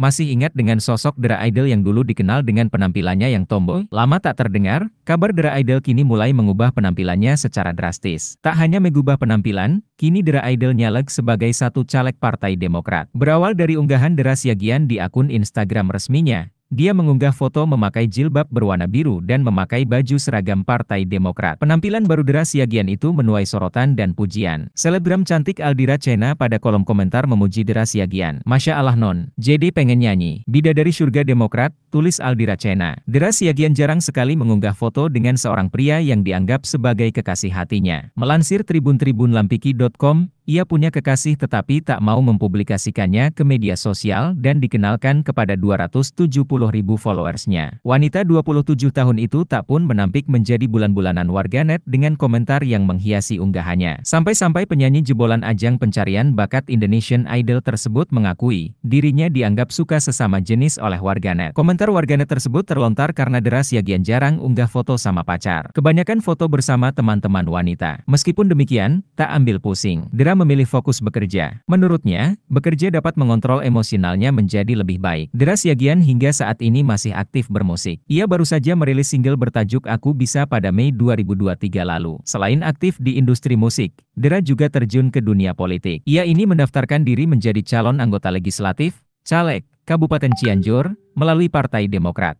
Masih ingat dengan sosok Dera Idol yang dulu dikenal dengan penampilannya yang tomboy? Lama tak terdengar, kabar Dera Idol kini mulai mengubah penampilannya secara drastis. Tak hanya mengubah penampilan, kini Dera Idol nyalek sebagai satu caleg Partai Demokrat. Berawal dari unggahan Dera Siagian di akun Instagram resminya, dia mengunggah foto memakai jilbab berwarna biru dan memakai baju seragam Partai Demokrat. Penampilan baru Deras Siagian itu menuai sorotan dan pujian. Selebgram cantik Aldira Cena pada kolom komentar memuji Deras Siagian. Masya Allah non, JD pengen nyanyi. Bidadari surga Demokrat, tulis Aldira Cena. Deras Siagian jarang sekali mengunggah foto dengan seorang pria yang dianggap sebagai kekasih hatinya. Melansir tribun tribun lampiki.com, ia punya kekasih tetapi tak mau mempublikasikannya ke media sosial dan dikenalkan kepada 270 ribu followersnya. Wanita 27 tahun itu tak pun menampik menjadi bulan-bulanan warganet dengan komentar yang menghiasi unggahannya. Sampai-sampai penyanyi jebolan ajang pencarian bakat Indonesian Idol tersebut mengakui, dirinya dianggap suka sesama jenis oleh warganet. Komentar warganet tersebut terlontar karena deras Yagian jarang unggah foto sama pacar. Kebanyakan foto bersama teman-teman wanita. Meskipun demikian, tak ambil pusing. Deras segera memilih fokus bekerja. Menurutnya, bekerja dapat mengontrol emosionalnya menjadi lebih baik. Deras Yagian hingga saat ini masih aktif bermusik. Ia baru saja merilis single bertajuk Aku Bisa pada Mei 2023 lalu. Selain aktif di industri musik, Dera juga terjun ke dunia politik. Ia ini mendaftarkan diri menjadi calon anggota legislatif, caleg, Kabupaten Cianjur, melalui Partai Demokrat.